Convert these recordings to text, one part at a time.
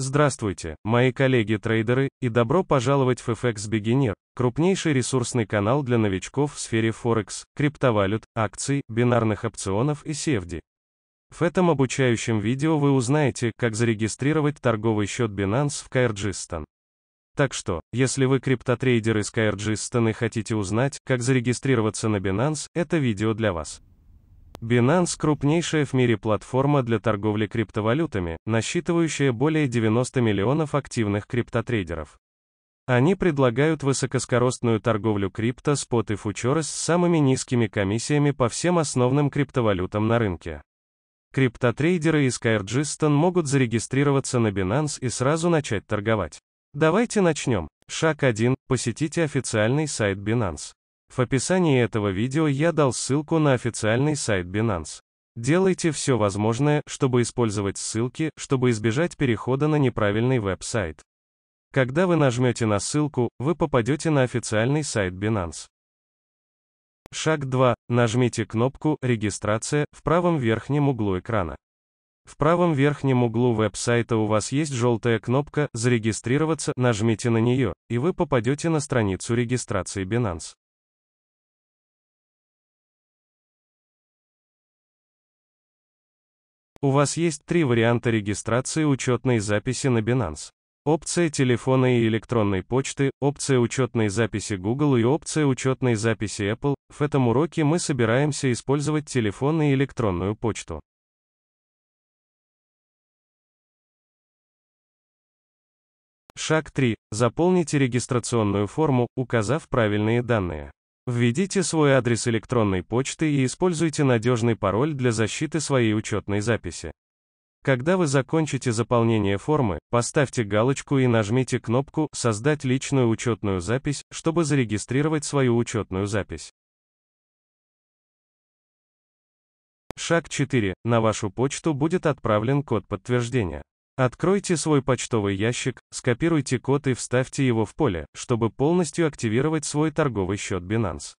Здравствуйте, мои коллеги-трейдеры, и добро пожаловать в FX Beginner, крупнейший ресурсный канал для новичков в сфере Форекс, криптовалют, акций, бинарных опционов и CFD. В этом обучающем видео вы узнаете, как зарегистрировать торговый счет Binance в Кайрджистан. Так что, если вы криптотрейдер из Кайрджистан и хотите узнать, как зарегистрироваться на Binance, это видео для вас. Binance – крупнейшая в мире платформа для торговли криптовалютами, насчитывающая более 90 миллионов активных криптотрейдеров. Они предлагают высокоскоростную торговлю крипто, спот и фьючерс с самыми низкими комиссиями по всем основным криптовалютам на рынке. Криптотрейдеры из Кайрджистан могут зарегистрироваться на Binance и сразу начать торговать. Давайте начнем. Шаг 1. Посетите официальный сайт Binance. В описании этого видео я дал ссылку на официальный сайт Binance. Делайте все возможное, чтобы использовать ссылки, чтобы избежать перехода на неправильный веб-сайт. Когда вы нажмете на ссылку, вы попадете на официальный сайт Binance. Шаг 2. Нажмите кнопку «Регистрация» в правом верхнем углу экрана. В правом верхнем углу веб-сайта у вас есть желтая кнопка «Зарегистрироваться», нажмите на нее, и вы попадете на страницу регистрации Binance. У вас есть три варианта регистрации учетной записи на Binance. Опция телефона и электронной почты, опция учетной записи Google и опция учетной записи Apple. В этом уроке мы собираемся использовать телефон и электронную почту. Шаг 3. Заполните регистрационную форму, указав правильные данные. Введите свой адрес электронной почты и используйте надежный пароль для защиты своей учетной записи. Когда вы закончите заполнение формы, поставьте галочку и нажмите кнопку «Создать личную учетную запись», чтобы зарегистрировать свою учетную запись. Шаг 4. На вашу почту будет отправлен код подтверждения. Откройте свой почтовый ящик, скопируйте код и вставьте его в поле, чтобы полностью активировать свой торговый счет Binance.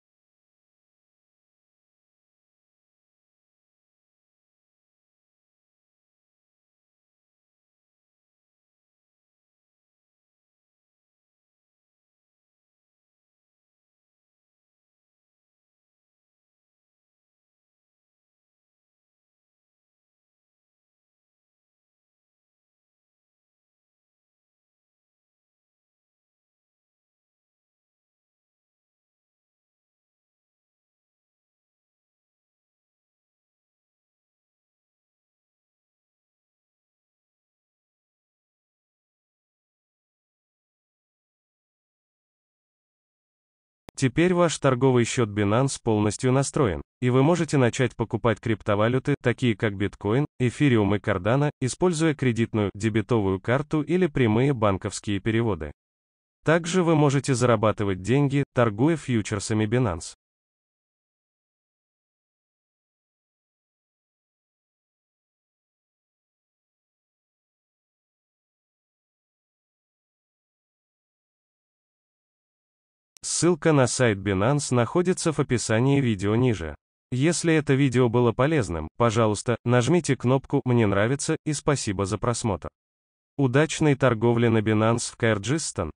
Теперь ваш торговый счет Binance полностью настроен, и вы можете начать покупать криптовалюты, такие как биткоин, эфириум и кардана, используя кредитную, дебетовую карту или прямые банковские переводы. Также вы можете зарабатывать деньги, торгуя фьючерсами Binance. Ссылка на сайт Binance находится в описании видео ниже. Если это видео было полезным, пожалуйста, нажмите кнопку «Мне нравится» и спасибо за просмотр. Удачной торговли на Binance в Кыргызстан!